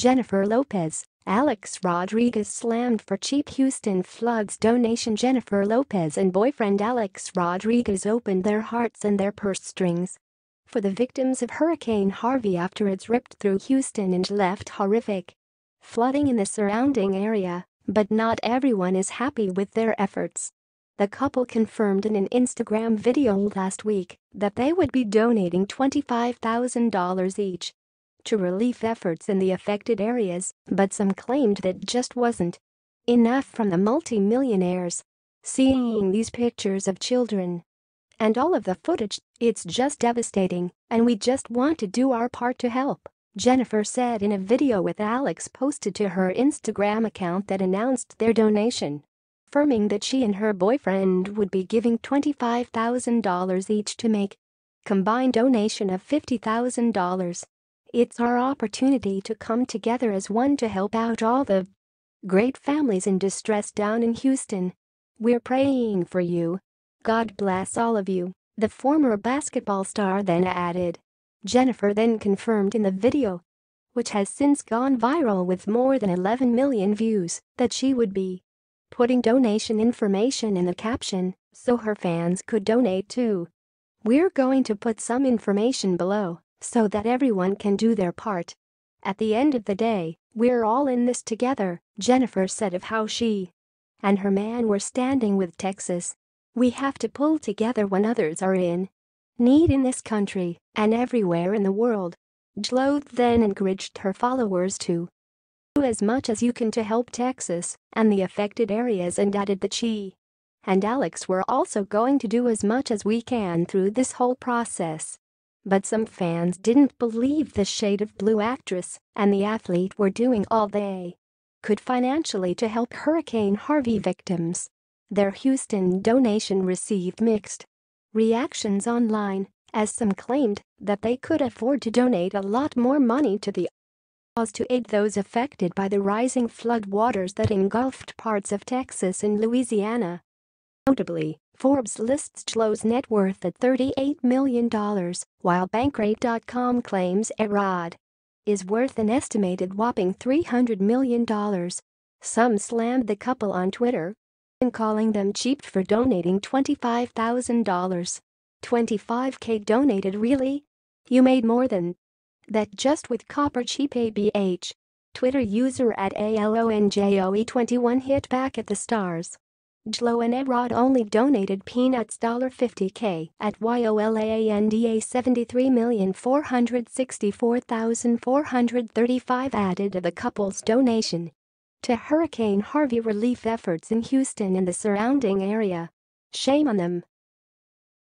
Jennifer Lopez, Alex Rodriguez slammed for cheap Houston floods donation Jennifer Lopez and boyfriend Alex Rodriguez opened their hearts and their purse strings for the victims of Hurricane Harvey after it's ripped through Houston and left horrific flooding in the surrounding area, but not everyone is happy with their efforts. The couple confirmed in an Instagram video last week that they would be donating $25,000 each to relief efforts in the affected areas, but some claimed that just wasn't enough from the multimillionaires. Seeing these pictures of children and all of the footage, it's just devastating, and we just want to do our part to help. Jennifer said in a video with Alex posted to her Instagram account that announced their donation, affirming that she and her boyfriend would be giving $25,000 each to make combined donation of $50,000. It's our opportunity to come together as one to help out all the great families in distress down in Houston. We're praying for you. God bless all of you, the former basketball star then added. Jennifer then confirmed in the video, which has since gone viral with more than 11 million views, that she would be putting donation information in the caption so her fans could donate too. We're going to put some information below so that everyone can do their part. At the end of the day, we're all in this together, Jennifer said of how she and her man were standing with Texas. We have to pull together when others are in need in this country and everywhere in the world. Jloth then encouraged her followers to do as much as you can to help Texas and the affected areas and added that she and Alex were also going to do as much as we can through this whole process. But some fans didn't believe the shade of blue actress and the athlete were doing all they could financially to help Hurricane Harvey victims. Their Houston donation received mixed reactions online, as some claimed that they could afford to donate a lot more money to the cause to aid those affected by the rising flood waters that engulfed parts of Texas and Louisiana. Notably, Forbes lists Chloe's net worth at $38 million, while Bankrate.com claims Erod is worth an estimated whopping $300 million. Some slammed the couple on Twitter and calling them cheap for donating $25,000. 25K donated really? You made more than that just with Copper Cheap ABH. Twitter user at ALONJOE21 hit back at the stars. Jlo and Erod only donated peanuts $50k at YOLAANDA 73464435 added to the couple's donation to Hurricane Harvey relief efforts in Houston and the surrounding area. Shame on them.